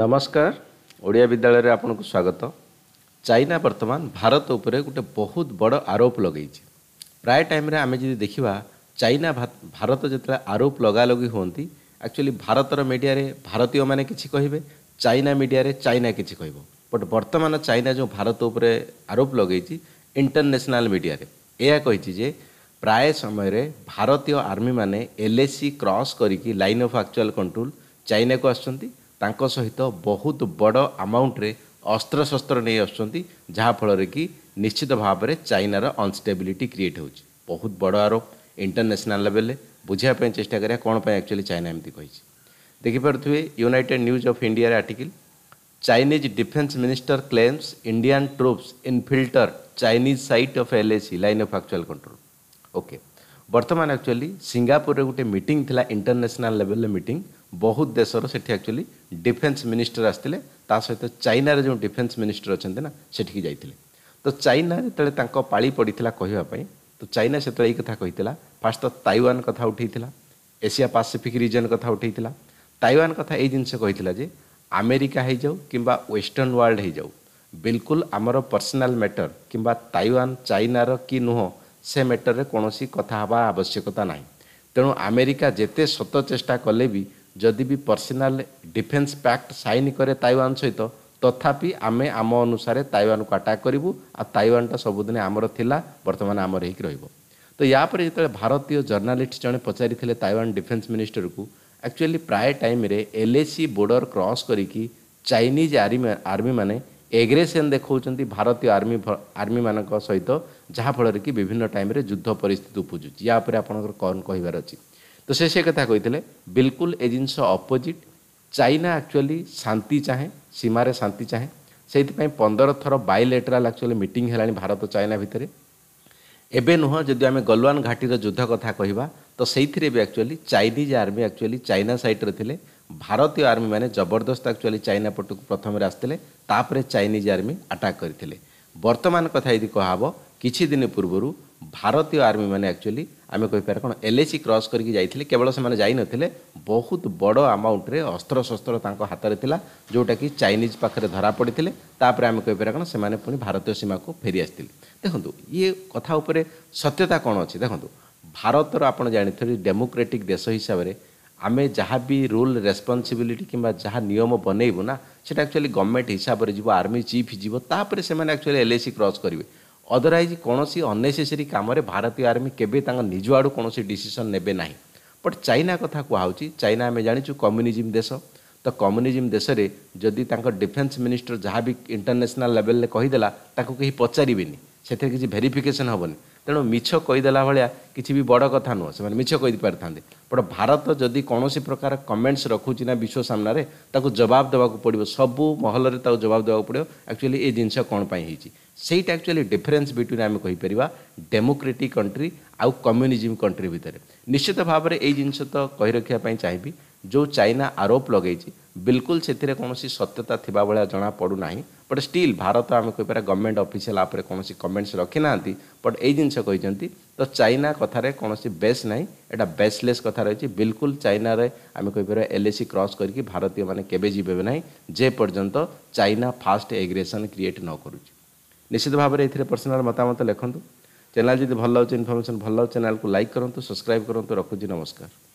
ନମସ୍କାର ଓଡ଼ିଆ ବିଦ୍ୟାଳୟରେ ଆପଣଙ୍କୁ ସ୍ୱାଗତ ଚାଇନା ବର୍ତ୍ତମାନ ଭାରତ ଉପରେ ଗୋଟେ ବହୁତ ବଡ଼ ଆରୋପ ଲଗେଇଛି ପ୍ରାୟ ଟାଇମ୍ରେ ଆମେ ଯଦି ଦେଖିବା ଚାଇନା ଭାରତ ଯେତେବେଳେ ଆରୋପ ଲଗାଲଗି ହୁଅନ୍ତି ଆକ୍ଚୁଆଲି ଭାରତର ମିଡ଼ିଆରେ ଭାରତୀୟମାନେ କିଛି କହିବେ ଚାଇନା ମିଡ଼ିଆରେ ଚାଇନା କିଛି କହିବ ବଟ୍ ବର୍ତ୍ତମାନ ଚାଇନା ଯେଉଁ ଭାରତ ଉପରେ ଆରୋପ ଲଗେଇଛି ଇଣ୍ଟରନ୍ୟାସନାଲ୍ ମିଡ଼ିଆରେ ଏହା କହିଛି ଯେ ପ୍ରାୟ ସମୟରେ ଭାରତୀୟ ଆର୍ମିମାନେ ଏଲ୍ଏସି କ୍ରସ୍ କରିକି ଲାଇନ୍ ଅଫ୍ ଆକ୍ଚୁଆଲ୍ କଣ୍ଟ୍ରୋଲ୍ ଚାଇନାକୁ ଆସୁଛନ୍ତି ତାଙ୍କ ସହିତ ବହୁତ ବଡ଼ ଆମାଉଣ୍ଟରେ ଅସ୍ତ୍ରଶସ୍ତ୍ର ନେଇ ଆସୁଛନ୍ତି ଯାହାଫଳରେ କି ନିଶ୍ଚିତ ଭାବରେ ଚାଇନାର ଅନଷ୍ଟେବିଲିଟି କ୍ରିଏଟ୍ ହେଉଛି ବହୁତ ବଡ଼ ଆରୋପ ଇଣ୍ଟରନ୍ୟାସନାଲ୍ ଲେଭେଲରେ ବୁଝିବା ପାଇଁ ଚେଷ୍ଟା କରିବା କ'ଣ ପାଇଁ ଆକ୍ଚୁଆଲି ଚାଇନା ଏମିତି କହିଛି ଦେଖିପାରୁଥିବେ ୟୁନାଇଟେଡ୍ ନ୍ୟୁଜ୍ ଅଫ୍ ଇଣ୍ଡିଆର article Chinese defence minister claims Indian troops infiltrate Chinese side of LAC line of actual control okay ବର୍ତ୍ତମାନ ଆକ୍ଚୁଆଲି ସିଙ୍ଗାପୁରରେ ଗୋଟେ ମିଟିଂ ଥିଲା ଇଣ୍ଟରନ୍ୟାସନାଲ୍ ଲେଭେଲରେ ମିଟିଂ ବହୁତ ଦେଶର ସେଠି ଆକ୍ଚୁଆଲି ଡିଫେନ୍ସ ମିନିଷ୍ଟର ଆସିଥିଲେ ତା ସହିତ ଚାଇନାର ଯେଉଁ ଡିଫେନ୍ସ ମିନିଷ୍ଟର ଅଛନ୍ତି ନା ସେଠିକି ଯାଇଥିଲେ ତ ଚାଇନା ଯେତେବେଳେ ତାଙ୍କ ପାଳି ପଡ଼ିଥିଲା କହିବା ପାଇଁ ତ ଚାଇନା ସେତେବେଳେ ଏଇ କଥା କହିଥିଲା ଫାର୍ଷ୍ଟ ତ ତାଇୱାନ କଥା ଉଠାଇଥିଲା ଏସିଆ ପାସିଫିକ୍ ରିଜନ୍ କଥା ଉଠାଇଥିଲା ତାଇୱାନ କଥା ଏଇ ଜିନିଷ କହିଥିଲା ଯେ ଆମେରିକା ହେଇଯାଉ କିମ୍ବା ୱେଷ୍ଟର୍ଣ୍ଣ ୱାର୍ଲଡ଼ ହେଇଯାଉ ବିଲକୁଲ ଆମର ପର୍ସନାଲ ମ୍ୟାଟର କିମ୍ବା ତାଇୱାନ ଚାଇନାର କି ନୁହଁ ସେ ମ୍ୟାଟରରେ କୌଣସି କଥା ହେବା ଆବଶ୍ୟକତା ନାହିଁ ତେଣୁ ଆମେରିକା ଯେତେ ସତ ଚେଷ୍ଟା କଲେ ବି ଯଦି ବି ପର୍ସନାଲ୍ ଡିଫେନ୍ସ ପ୍ୟାକ୍ଟ ସାଇନ୍ କରେ ତାଇୱାନ ସହିତ ତଥାପି ଆମେ ଆମ ଅନୁସାରେ ତାଇୱାନକୁ ଆଟାକ୍ କରିବୁ ଆଉ ତାଇୱାନଟା ସବୁଦିନେ ଆମର ଥିଲା ବର୍ତ୍ତମାନ ଆମର ହେଇକି ରହିବ ତ ୟାପରେ ଯେତେବେଳେ ଭାରତୀୟ ଜର୍ଣ୍ଣାଲିଷ୍ଟ ଜଣେ ପଚାରିଥିଲେ ତାଇୱାନ ଡିଫେନ୍ସ ମିନିଷ୍ଟରକୁ ଆକ୍ଚୁଆଲି ପ୍ରାୟ ଟାଇମ୍ରେ L A C border cross କରିକି ଚାଇନିଜ୍ ଆର୍ମି ଆର୍ମିମାନେ ଏଗ୍ରେସନ୍ ଦେଖାଉଛନ୍ତି ଭାରତୀୟ ଆର୍ମି ଆର୍ମିମାନଙ୍କ ସହିତ ଯାହାଫଳରେ କି ବିଭିନ୍ନ ଟାଇମ୍ରେ ଯୁଦ୍ଧ ପରିସ୍ଥିତି ଉପୁଜୁଛି ୟା ଉପରେ ଆପଣଙ୍କର କ'ଣ କହିବାର ଅଛି तो से कथा कही बिल्कुल ए जिनस अपोजिट चाइना एक्चुअली शांति चाहे सीमार शांति चाहे से पंदर थर बैलेटराल आकचुअली मीट है भारत चाइना भितर एवं नुह जदि आम गलवान घाटी युद्ध कथ कह तो से actually Chinese army actually China सैड्रे थे भारतीय आर्मी मैंने जबरदस्त आकचुअली चाइना पट को प्रथम आसते चाइनिज आर्मी आटाक करते बर्तमान कथ यदि कहब किद पूर्वर ଭାରତୀୟ ଆର୍ମିମାନେ ଆକ୍ଚୁଆଲି ଆମେ କହିପାରିବା କ'ଣ ଏଲ୍ ଏସି କ୍ରସ୍ କରିକି ଯାଇଥିଲେ କେବଳ ସେମାନେ ଯାଇନଥିଲେ ବହୁତ ବଡ଼ ଆମାଉଣ୍ଟରେ ଅସ୍ତ୍ରଶସ୍ତ୍ର ତାଙ୍କ ହାତରେ ଥିଲା ଯେଉଁଟାକି ଚାଇନିଜ୍ ପାଖରେ ଧରା ପଡ଼ିଥିଲେ ତାପରେ ଆମେ କହିପାରିବା କ'ଣ ସେମାନେ ପୁଣି ଭାରତୀୟ ସୀମାକୁ ଫେରି ଆସିଥିଲେ ଦେଖନ୍ତୁ ଇଏ କଥା ଉପରେ ସତ୍ୟତା କ'ଣ ଅଛି ଦେଖନ୍ତୁ ଭାରତର ଆପଣ ଜାଣିଥିବେ ଡେମୋକ୍ରେଟିକ୍ ଦେଶ ହିସାବରେ ଆମେ ଯାହା ବି ରୁଲ୍ ରେସ୍ପନ୍ସିବିଲିଟି କିମ୍ବା ଯାହା ନିୟମ ବନେଇବୁ ନା ସେଟା ଆକ୍ଚୁଆଲି ଗଭର୍ଣ୍ଣମେଣ୍ଟ ହିସାବରେ ଯିବ ଆର୍ମି ଚିଫ୍ ଯିବ ତାପରେ ସେମାନେ ଆକ୍ଚୁଆଲି ଏଲ୍ ଏସି କ୍ରସ୍ କରିବେ ଅଦରୱାଇଜ୍ କୌଣସି ଅନେସେସରୀ କାମରେ ଭାରତୀୟ ଆର୍ମି କେବେ ତାଙ୍କ ନିଜ ଆଡ଼ୁ କୌଣସି ଡିସିସନ୍ ନେବେ ନାହିଁ ବଟ୍ ଚାଇନା କଥା କୁହାହେଉଛି ଚାଇନା ଆମେ ଜାଣିଛୁ କମ୍ୟୁନିଜିମ୍ ଦେଶ ତ କମ୍ୟୁନିଜିମ୍ ଦେଶରେ ଯଦି ତାଙ୍କ ଡିଫେନ୍ସ ମିନିଷ୍ଟର ଯାହା ବି ଇଣ୍ଟରନ୍ୟାସନାଲ୍ ଲେଭେଲରେ କହିଦେଲା ତାକୁ କେହି ପଚାରିବେନି ସେଥିରେ କିଛି ଭେରିଫିକେସନ୍ ହେବନି ତେଣୁ ମିଛ କହିଦେଲା ଭଳିଆ କିଛି ବି ବଡ଼ କଥା ନୁହଁ ସେମାନେ ମିଛ କହିପାରିଥାନ୍ତେ ବଟ୍ ଭାରତ ଯଦି କୌଣସି ପ୍ରକାର କମେଣ୍ଟସ୍ ରଖୁଛି ନା ବିଶ୍ୱ ସାମ୍ନାରେ ତାକୁ ଜବାବ ଦେବାକୁ ପଡ଼ିବ ସବୁ ମହଲରେ ତାକୁ ଜବାବ ଦେବାକୁ ପଡ଼ିବ ଆକ୍ଚୁଆଲି ଏ ଜିନିଷ କ'ଣ ପାଇଁ ହେଇଛି ସେଇଟା ଆକ୍ଚୁଆଲି ଡିଫରେନ୍ସ ବିଟୱିନ୍ ଆମେ କହିପାରିବା ଡେମୋକ୍ରେଟିକ୍ କଣ୍ଟ୍ରି ଆଉ କମ୍ୟୁନିଜିମ୍ କଣ୍ଟ୍ରି ଭିତରେ ନିଶ୍ଚିତ ଭାବରେ ଏଇ ଜିନିଷ ତ କହି ରଖିବା ପାଇଁ ଚାହିଁବି ଯେଉଁ ଚାଇନା ଆରୋପ ଲଗେଇଛି ବିଲକୁଲ ସେଥିରେ କୌଣସି ସତ୍ୟତା ଥିବା ଭଳିଆ ଜଣାପଡ଼ୁନାହିଁ ବଟ୍ ଷ୍ଟିଲ୍ ଭାରତ ଆମେ କହିପାରିବା ଗଭର୍ଣ୍ଣମେଣ୍ଟ ଅଫିସିଆଲ୍ ଆପରେ କୌଣସି କମେଣ୍ଟସ୍ ରଖିନାହାନ୍ତି ବଟ୍ ଏଇ ଜିନିଷ କହିଛନ୍ତି ତ ଚାଇନା କଥାରେ କୌଣସି ବେସ୍ ନାହିଁ ଏଇଟା ବେସ୍ଲେସ୍ କଥା ରହିଛି ବିଲକୁଲ ଚାଇନାରେ ଆମେ କହିପାରିବା ଏଲ୍ ଏସି କ୍ରସ୍ କରିକି ଭାରତୀୟମାନେ କେବେ ଯିବେ ନାହିଁ ଯେପର୍ଯ୍ୟନ୍ତ ଚାଇନା ଫାଷ୍ଟ ଏଗ୍ରେସନ୍ କ୍ରିଏଟ୍ ନ କରୁଛି ନିଶ୍ଚିତ ଭାବରେ ଏଥିରେ ପର୍ସନାଲ୍ ମତାମତ ଲେଖନ୍ତୁ ଚ୍ୟାନେଲ୍ ଯଦି ଭଲ ଲାଗୁଛି ଇନଫର୍ମେସନ୍ ଭଲ ଲାଗୁଛି ଚ୍ୟାନେଲ୍କୁ ଲାଇକ୍ କରନ୍ତୁ ସବସ୍କ୍ରାଇବ୍ କରନ୍ତୁ ରଖୁଛି ନମସ୍କାର